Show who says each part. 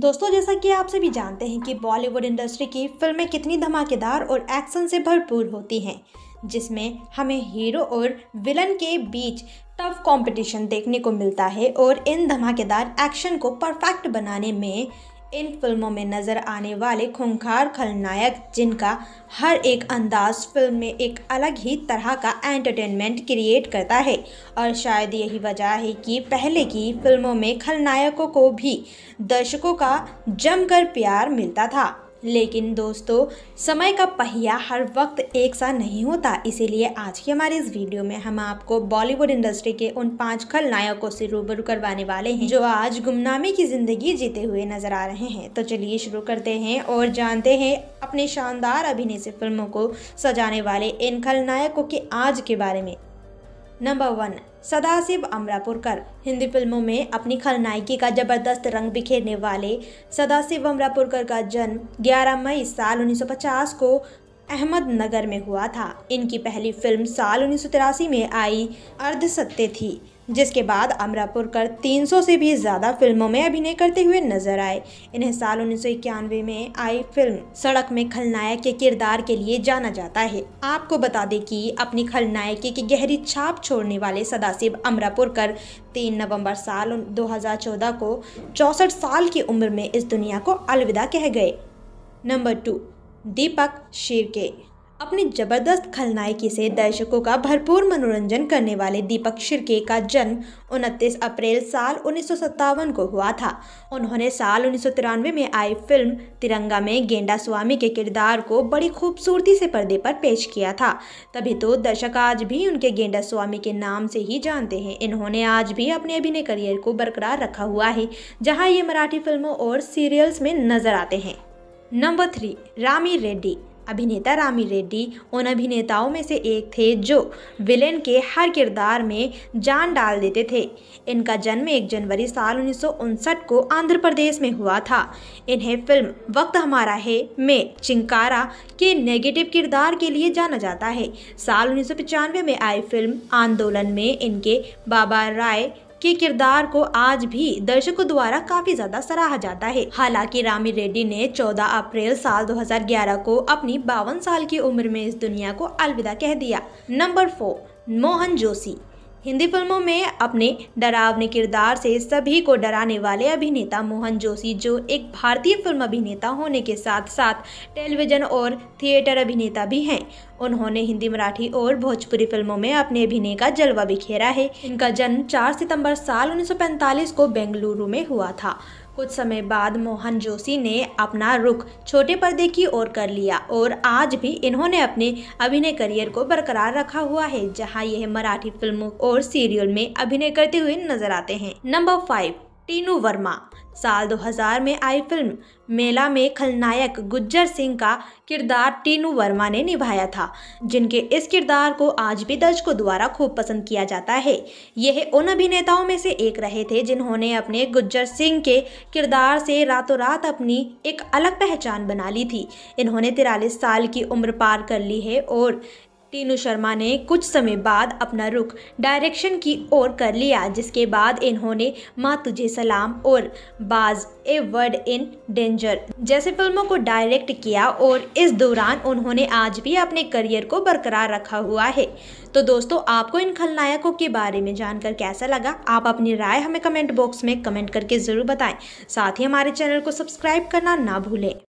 Speaker 1: दोस्तों जैसा कि आप सभी जानते हैं कि बॉलीवुड इंडस्ट्री की फिल्में कितनी धमाकेदार और एक्शन से भरपूर होती हैं जिसमें हमें हीरो और विलन के बीच टफ कंपटीशन देखने को मिलता है और इन धमाकेदार एक्शन को परफेक्ट बनाने में इन फिल्मों में नज़र आने वाले खूंखार खलनायक जिनका हर एक अंदाज फिल्म में एक अलग ही तरह का एंटरटेनमेंट क्रिएट करता है और शायद यही वजह है कि पहले की फिल्मों में खलनायकों को भी दर्शकों का जमकर प्यार मिलता था लेकिन दोस्तों समय का पहिया हर वक्त एक सा नहीं होता इसीलिए आज की हमारी इस वीडियो में हम आपको बॉलीवुड इंडस्ट्री के उन पांच खलनायकों से रूबरू करवाने वाले हैं जो आज गुमनामी की जिंदगी जीते हुए नजर आ रहे हैं तो चलिए शुरू करते हैं और जानते हैं अपने शानदार अभिनय से फिल्मों को सजाने वाले इन खलनायकों के आज के बारे में नंबर वन सदाशिव अमरापुरकर हिंदी फिल्मों में अपनी खलनायकी का जबरदस्त रंग बिखेरने वाले सदाशिव अमरापुरकर का जन्म 11 मई साल 1950 को अहमदनगर में हुआ था इनकी पहली फिल्म साल उन्नीस में आई अर्धसत्य थी जिसके बाद अमरापुरकर 300 से भी ज़्यादा फिल्मों में अभिनय करते हुए नजर आए इन्हें साल उन्नीस में आई फिल्म सड़क में खलनायक के किरदार के लिए जाना जाता है आपको बता दें कि अपनी खलनायकी की गहरी छाप छोड़ने वाले सदाशिव अमरापुरकर 3 नवंबर साल 2014 को चौंसठ साल की उम्र में इस दुनिया को अलविदा कह गए नंबर टू दीपक शिरके अपने जबरदस्त खलनायकी से दर्शकों का भरपूर मनोरंजन करने वाले दीपक शिर्के का जन्म उनतीस अप्रैल साल उन्नीस को हुआ था उन्होंने साल उन्नीस में आई फिल्म तिरंगा में गेंडा स्वामी के किरदार को बड़ी खूबसूरती से पर्दे पर पेश किया था तभी तो दर्शक आज भी उनके गेंडा स्वामी के नाम से ही जानते हैं इन्होंने आज भी अपने अभिनय करियर को बरकरार रखा हुआ है जहाँ ये मराठी फिल्मों और सीरियल्स में नजर आते हैं नंबर थ्री रामी रेड्डी अभिनेता रामी रेड्डी उन अभिनेताओं में से एक थे जो विलेन के हर किरदार में जान डाल देते थे इनका जन्म एक जनवरी साल उन्नीस को आंध्र प्रदेश में हुआ था इन्हें फिल्म वक्त हमारा है में चिंकारा के नेगेटिव किरदार के लिए जाना जाता है साल उन्नीस में आई फिल्म आंदोलन में इनके बाबा राय के किरदार को आज भी दर्शकों द्वारा काफी ज्यादा सराहा जाता है हालांकि रामी रेड्डी ने 14 अप्रैल साल 2011 को अपनी बावन साल की उम्र में इस दुनिया को अलविदा कह दिया नंबर फोर मोहन जोशी हिंदी फिल्मों में अपने डरावने किरदार से सभी को डराने वाले अभिनेता मोहन जोशी जो एक भारतीय फिल्म अभिनेता होने के साथ साथ टेलीविजन और थिएटर अभिनेता भी हैं उन्होंने हिंदी मराठी और भोजपुरी फिल्मों में अपने अभिनय का जलवा बिखेरा है इनका जन्म 4 सितंबर साल 1945 को बेंगलुरु में हुआ था कुछ समय बाद मोहन जोशी ने अपना रुख छोटे पर्दे की ओर कर लिया और आज भी इन्होंने अपने अभिनय करियर को बरकरार रखा हुआ है जहां यह मराठी फिल्मों और सीरियल में अभिनय करते हुए नजर आते हैं नंबर फाइव टीनू वर्मा साल 2000 में आई फिल्म मेला में खलनायक गुज्जर सिंह का किरदार टीनू वर्मा ने निभाया था जिनके इस किरदार को आज भी दर्शकों द्वारा खूब पसंद किया जाता है यह उन अभिनेताओं में से एक रहे थे जिन्होंने अपने गुज्जर सिंह के किरदार से रातों रात अपनी एक अलग पहचान बना ली थी इन्होंने तिरालीस साल की उम्र पार कर ली है और टीनू शर्मा ने कुछ समय बाद अपना रुख डायरेक्शन की ओर कर लिया जिसके बाद इन्होंने माँ तुझे सलाम और बाज ए वर्ड इन डेंजर जैसे फिल्मों को डायरेक्ट किया और इस दौरान उन्होंने आज भी अपने करियर को बरकरार रखा हुआ है तो दोस्तों आपको इन खलनायकों के बारे में जानकर कैसा लगा आप अपनी राय हमें कमेंट बॉक्स में कमेंट करके ज़रूर बताएं साथ ही हमारे चैनल को सब्सक्राइब करना ना भूलें